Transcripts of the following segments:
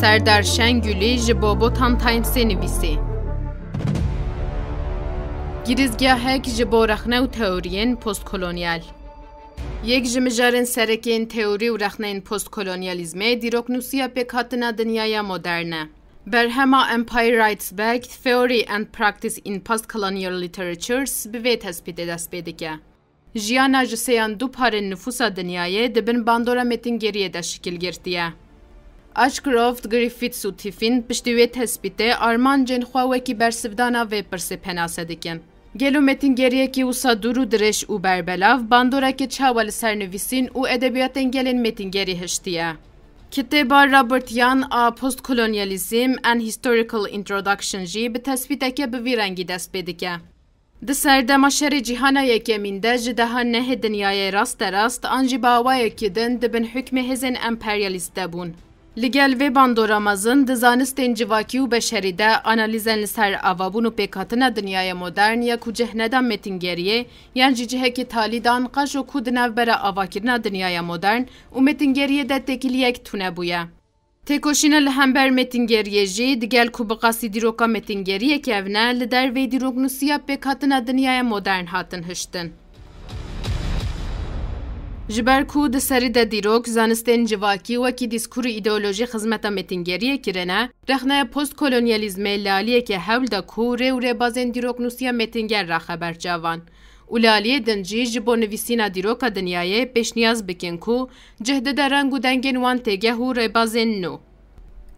Serdar Şengül'ü ji Bobotan Timesê nivîsî. Girizgehek ji bo rexne û teoriyên postkolonyal. Yek ji mijarên serekên teorî û rexneyên postkolonyalizmê dîroknûsiya pêk hatina moderne. Berhema Empire Rights Back, Theory and Practice in Postcolonial Literatures bi vê tespîtê dest pê dike. Jiyana ji sêyan du parên nüfusa dinyayê dibin bandora metingeriye de şikil girtiye. Ashcroft Griffith, û Tiffin piştî wê tespîtê armancên xwe wekî bersivdana vê pirsê penase dikin. Gelo metingeriyekî wisa dûr û dirêj û berbelav bandora ki li ser nivîsîn û edebiyatên gelên metingerî hiştiye. Kitêba Robert Yan a Postkolonyalizm and Historical Introduction jî bi tespîtekê bi vî rengî dest pê dike. Di serdema şerê cîhana yekemîn de ji deha nehê rast derast an jî bawayekî din dibin hükmê hêzên emperyalîst de Li gel vê Ramazin di zanistên civakî û beşerî de analîzên li ser avabûn û pêkhatina dinyaya modern ya ku cehneda metingeriyê yan jî cihekî talî dan qaj û ku di navbera avakirina dinyaya modern û metingeriyê de têkiliyek tune bûye. Têkoşîna li hember metingeriyê jî digel ku bi qasî dîroka metingeriyekê evne li dervê dîroknûsiya pêkhatina dinyaya modern hatin hiştin. جبر کو د سری د دیروک زانستن جواکی و کی دیسکور ایدئولوژی خدمت متنگری کرنه رخنه پست کلونیالیسم لالی که حول د کور و بازن دیروک نوسیه متنگر را خبر جوان اولالی دنجی جبو نویسینا دیروک دنیای پیش نیاز بکن کو جهد د رنگ دنگن وان تگه و بازن نو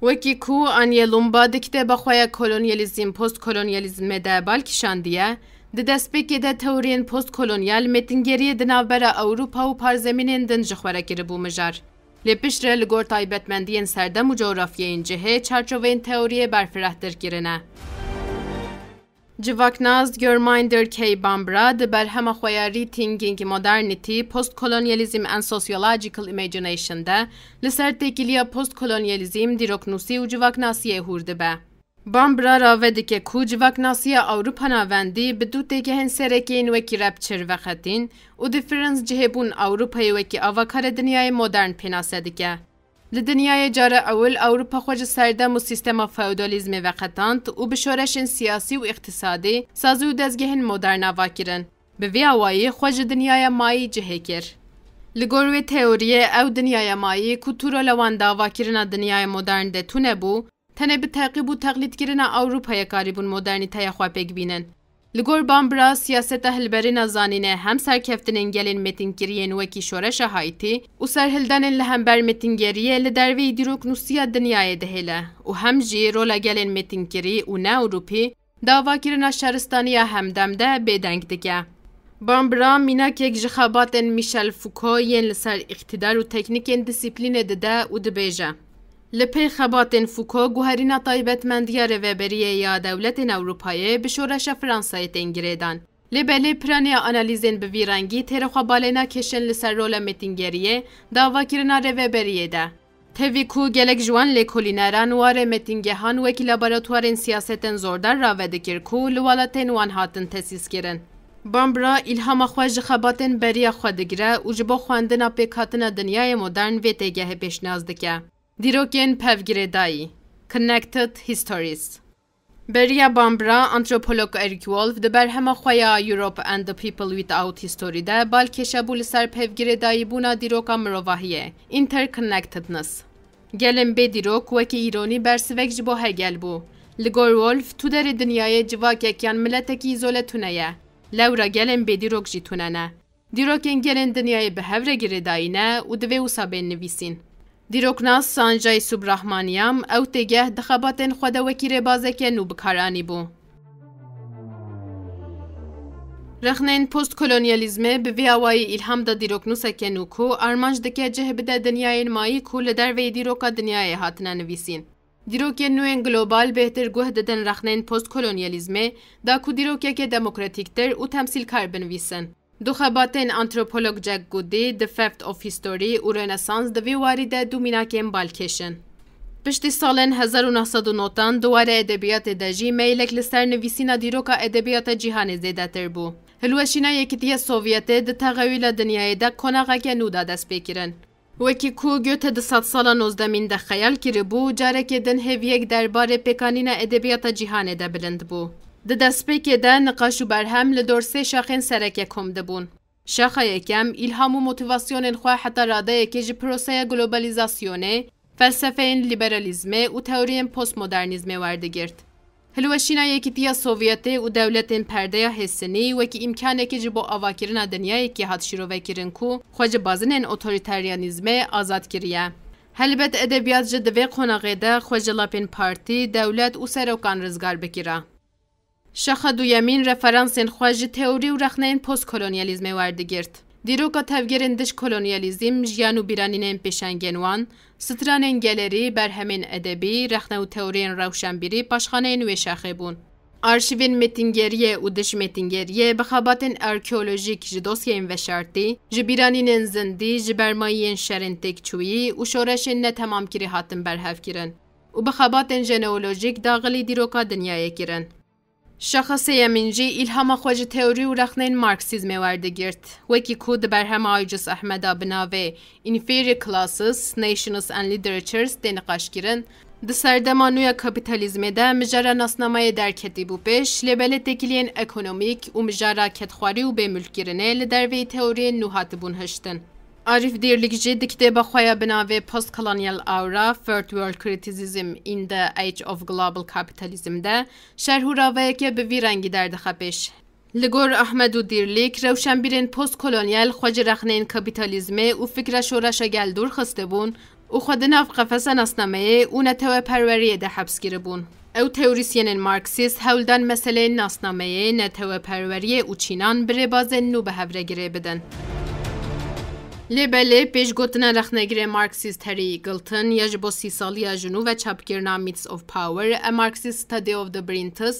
وکی کو لومبا دکته بخوای کلونیالیزم پست کلونیالیزم ده بلکی شاندیه Di destpêkê de teoriyên postkolonyal metingeriyê di navbera Ewropa û parzeminên din ji xwara kiribû mijar. Lê piştre li gor taybetmendiyên serdem û coğrafyayên cihê çerçoveyên teoriyê berfirehtir kirine. Civaknaz Görminder K. Bambra di berhema xweyarî Thinking Modernity Postkolonyalizm and Sociological Imagination de li ser têkiliya postkolonyalizm, dîroknûsî û civaknasiyê hûr dibe. Bambrara vedike ku civak nasiya Avrupa navendî bi du têgehên serekiyên wekî repçir vexetin û diferans cihêbûn Avrupayê wekî avakare dinyayê modern pênase dike. Li dinyayê cara ewil Awropa xwe ji serdem û sîstema feodalizmê vexetand û bi şoreşên siyasî û iqtisadî sazû û dezgehên moderna vakirin. Bi vê awayî xwe ji dinyaya mayî cihê kir. Li gor wê teoriyê ew dinyaya mayî ku tûro lewan davakirina dinyaya modern de tune bû, تنه به تعقیب و تقلید کردن اوروپای کاریبون مدرنی تای خواه پیگ بینن. لگور بامبرا سیاست هلبرین از نزانین هم سرکفتن انگلین متنگیری نوکی شورش هایتی و سرهلدن لهمبر بر لدروی دیروک نوسیا دنیای دهیله و همجی رولا گلین متنگیری و نا اوروپی داوا کرنا شرستانی هم دمده بیدنگ دگه. بامبرا مینا که جخابات میشل فوکایین لسر اقتدار و تکنیک دسیپلین دده و دبیجه. لپی خبات فوکو گوهرین طایبت مندیار و بریه یا دولت اوروپایی به شورش فرانسای تنگریدان. لبلی پرانی آنالیزین به ویرانگی تیر خبالینا کشن لسر رول متنگریه دا وکرنا رو بریه دا. تاوی کو گلک جوان لکولینران وار متینگهان و وکی لبراتوارین سیاستن زوردار را ودکر کو لوالتین وان هاتن تسیس گرن. بامبرا الهام خواج خباتن بریه خودگره او جبو خواندن اپی دنیای مدرن و تگه پیش نازدکه. Dirogen Pevgiredai, Connected Histories. Beria Bambra, antropolog Eric Wolf, De berhema xweya Europe and the People Without History de balkêşebû li ser pevgiredayî bûna dîroka mirovahiye, interconnectedness. Gelin bê dîrok wekî îronî bersivek ji bo hegel bû. Li Wolf, tu derê dinyayê civakek yan milletekî îzole tune ye. Lewra gelin bê dîrok jî tune ne. Dîrokên gelin dinyayê bi hev re giredayîne û divê دیروکناس سانجای سوبراحمانیام ئەو تێگەه دخەباتێن خودەوەکی بازک نو بکارانی بوو. رەخنین پست به الهم دا ئیلهامدا دیروکنوس و کو ارمانج دکه جه بده دنیای مایی کو لدر وی دیروکا دنیای هاتنە نویسین. دیروکی نوین گلوبال بهتر گوه ددن رخنین پوست کلونیالیزمه دا کو دموکراتیک تر و تمسیل کار بنویسن. دوخباتن انتروپولوگ جک گودی د فیفت اف هیستوری او رنسانس د وی واری د دومیناکن بالکشن. پشت سالن 1990 دواره ادبیات د جی میلک لستر نویسینا دیروکا ادبیات جهان زده تر بو هلوشینا یکتیه سوویته د تغویل دنیای د کناغه کنو د دست و وکی کو گوت د سات سالا نوزدامین د خیال کری بو جارکی دن هیویک درباره پکانینا ادبیات جهان ده بلند بو د شاخه دا نقاش و بەرهەم لە دۆرسێ شاخێن ده دەبوون. فلسفه یەکەم ئیلهام و مۆتیڤاسیۆنێن خوا حتا ڕادەیەکێژی هلوشینا یکی دیا لیبەرەلیزمێ و تەورێن پۆستمۆدارنیزمێ و که یەکیتیە که و دەولەتێن پەردەیە هێسنی وەکی ئیمکانێکێکی وکرین کو دنیایەکی بازن ان خۆجە بازنێن ئۆتۆریتاریانیزمێ ئازادکریە. ادبیات ئەدەبیات جە ده قۆناغێدە لپین پارتی دولت و سروکان رزگار بکیره. شخه دویمین رفرانس این خواجه تئوری و رخنه این پوست کلونیالیزم ورده اندش دش کلونیالیزم جیان بیرانین این پیشنگین ستران این گلری بر همین ادبی رخنه و تئوری این روشن بیری پاشخانه این ویشخه بون. آرشیوین متینگریه و دش متینگریه بخابات ارکیولوژیک جدوس این وشارتی، جی بیرانین این زندی، جی برمایی این شرین تکچویی و شورش این نتمام کری حاتم برحف کرن. و بخابات جنولوژیک داغلی دیروکا دنیای کرن. Շախասե Եմինջի Իլհամ Ախոջի թեորի ուրախնեն մարքսիզմե վարդգիրտ։ Ուեկի կու դբերհեմ այջս Ահմեդա բնավե Inferior Classes, Nations and Literatures տեն ղաշկիրն Դը սարդամանույա կապիտալիզմե դա մժարան ասնամայե դարքետի բուպեշ, լեբել է տեկիլիեն էքոնոմիկ ու մժարա կետխարի ու բե մուլկիրն է լդարվեի թեորիեն նուհատը բուն հշտն։ Arif Dirlikji dikte baxoya post colonial آورا Third World Criticism in the Age of Global Capitalism de şerhû bi vî rengî derdixe Li gor Ahmed û Dîrlîk رخنین postkolonyal xwecî rexnên دور û fikra şoreşa خود xiste bûn û xwe di nav qefesa nasnameyê û بون. de hepskiribûn. Ew هولدن مسئله hewldan meseleyên nasnameyê, پروریه û çînan بر nû bi به گیره بدن. Լեբելե Պեժգոտնա լխնեգրե Մարքսիստ հերի գլթն եժբո սիսալիա ժնուվ է չապկերնա Myths of Power, Marxist Study of the Brintus,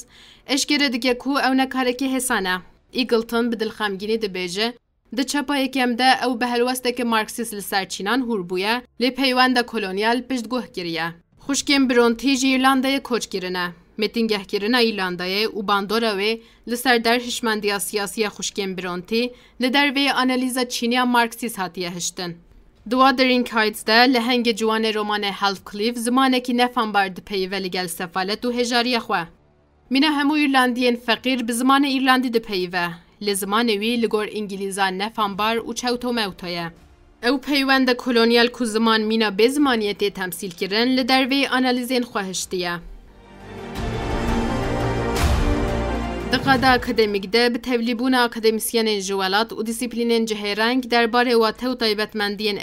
էշկերը դգեքու էվնեքարեքի հեսանա։ Իգլթն բդլխամգինի դբեժը Di çapayekêm de ew bi helwesteke Marksîst li ser Çînan hûr bûye lê peywenda kolonyal piştguh kiriye. Xwişkên Brontî ji Îrlandayê koç kirine. متین گهکرین ایلانده و باندورا و لسر در هشمندی سیاسی خوشگین برانتی لدر وی آنالیز چینی مارکسیس هاتیه هشتن. دوا در این کایدز ده لحنگ جوان رومان هلف کلیف زمانه که نفان برد پیولی لگل سفالت و هجاری خواه. مینا همو ایرلندیین فقیر به زمان ایرلندی ده پیوه. لزمان وی لگور انگلیزا نفان بار و چوتو موتایه. او پیوند کلونیال کو زمان مینا به تمثیل کرن لدر وی انالیزین خواهشتیه. د غدا اکادمیک د به تولیبون اکادمیسیان جوالات او جهه رنگ در بار او ته او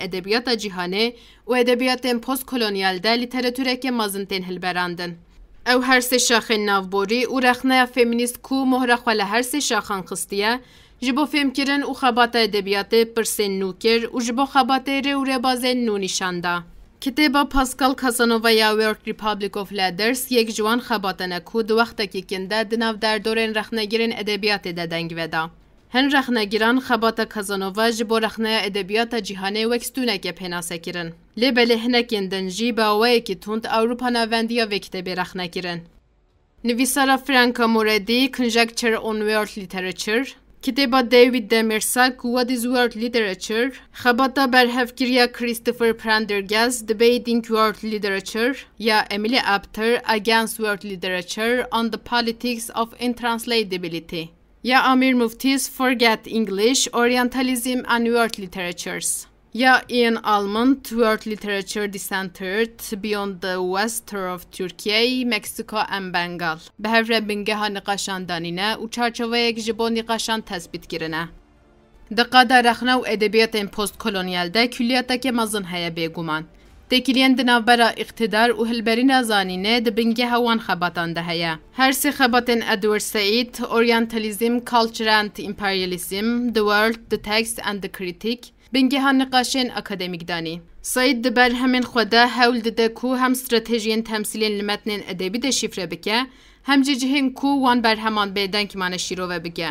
ادبیات جهانه و ادبیات پاست کلونیال د لیټریټوره کې مازن تن او هر سه شاخه ناوبوري او رخنه فیمینیست کو مهره هر سه شاخان خستیه جبو فیم کرن او خبات ادبیات پرسن نوکر او جبو خبات ر او ربازن نو Կիտեբա Պասկալ Քասանովայա World Republic of Letters եկջուան խաբատենակու դուախտակի կինդե դնավ դարդորեն ռախնագիրին էդեբիատի դեդենք վեդա։ Հեն ռախնագիրան խաբատա Քասանովա ժբո ռախնայա էդեբիատա ջիհանե ուեքստունակ է պենասեկիրին։ Լեբելի հնակին դնժի բաուայեքի թունդ Ավրուպանավենդիա վեկտեբի ռախնագիրին։ Նվիսարա Ֆրանկ Մուրեդի Conjecture on World Literature Kitêba David Demirsak What is World Literature, xebata berhevkiriya Christopher Prendergast Debating World Literature ya Emily Apter Against World Literature on the Politics of Intranslatability ya Amir Mufti's Forget English, Orientalism and World Literatures. Yeah, Ian Almond, World Literature Dissentered, Beyond the West of Turkey, Mexico and Bengal. به هر ربینگه ها نقاشان دانینه و چارچوه یک جبو نقاشان تثبیت گیرنه. دقا درخنه و ادبیات این پست کلونیال ده کلیاتا که مزن هیا بیگومان. تکیلین دنابرا اقتدار و هلبرین زانینه دبنگه وان خباتان ده هیا. هر سی خبات ادوار سعید، اورینتالیزم، کالچر اند امپریالیزم، The ورلد، The Text and The Critic، bingehan niqaşên akademik danî. Said di ber hemên xwe de hewl dide ku hem stratejiyên temsîlên li metnên edebî de şîfre bike, hem cicihên ku wan berheman bêdeng mane şîrove bike.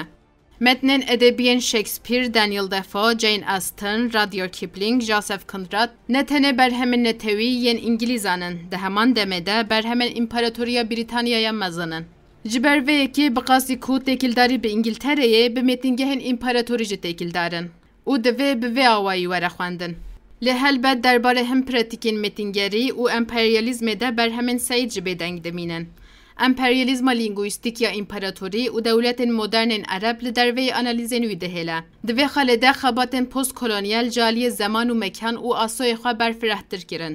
Metnên edebiyên Shakespeare, Daniel Defoe, Jane Austen, Rudyard Kipling, Joseph Conrad ne tene berhemên netewî yên İngilîzanin, de heman demede berhemên İmparatoriya Britanyaya mezanin. Ji ber vê yekê bi qasdî ku têkildarî bi İngiltereyê او د وی به وی او وره خواندن له هل هم پراتیکین متینګری او امپریالیزم ده بر همین سید جبه دنگ دمینن امپریالیزم لینگویستیک یا امپراتوری او دولت مدرن عرب له در وی انالیز نوی ده له. د وی ده خبات پست کلونیال جالی زمان و مکان او اسوی خو بر فرحت تر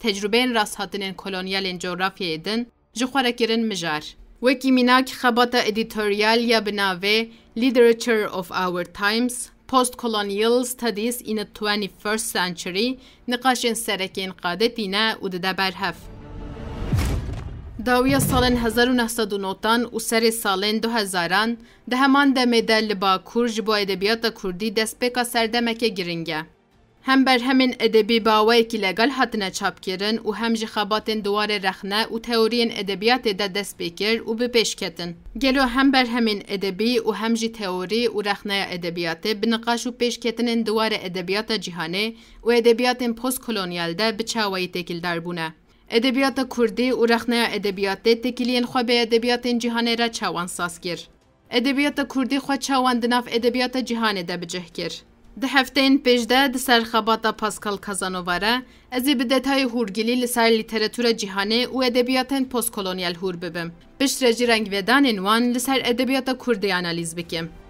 تجربه ان راساتن کلونیال ان جغرافیه ایدن جخوره کین مجار وکی میناک خبات ادیتوریال یا بناوی لیدریچر اف اور تایمز post-colonial studies in the 21st century سرک سرکین دینا و ده هف داویا سال 1990 و سر سال 2000 ده همان با ده کرج با ادبیات کردی دست بکا سردمک گرنگه. هەم بەرهەمین ئەدەبی باوەیەکی لەگەڵ هاتنە چاپکردن و هەم ji xebatên duwarê rexne û teoriyên edebiyatê de dest pê kir û bi pêşketin. Gelo hem berhemên edebî û hem jî teorî û rexneya edebiyatê bi niqaş û pêşketinên duwarê edebiyata cîhanê û edebiyatên postkolonyal de bi çawayî têkildar bûne. Edebiyata Kurdî û rexneya edebiyatê tekiliyên xwe bê edebiyatên cîhanê re çawan saz kir. Edebiyata Kurdî xwe çawan di nav edebiyata cîhanê de bicih kir. ده هفته این پیش ده دی پاسکال کازانوواره ازی به دیتایی هرگیلی لسر لیترتور جهانه و ادبیاتن پاست کولونیل هور ببین. بشتر اجی رنگ ویدان اینوان لسر ادبیات کوردی انالیز بکیم.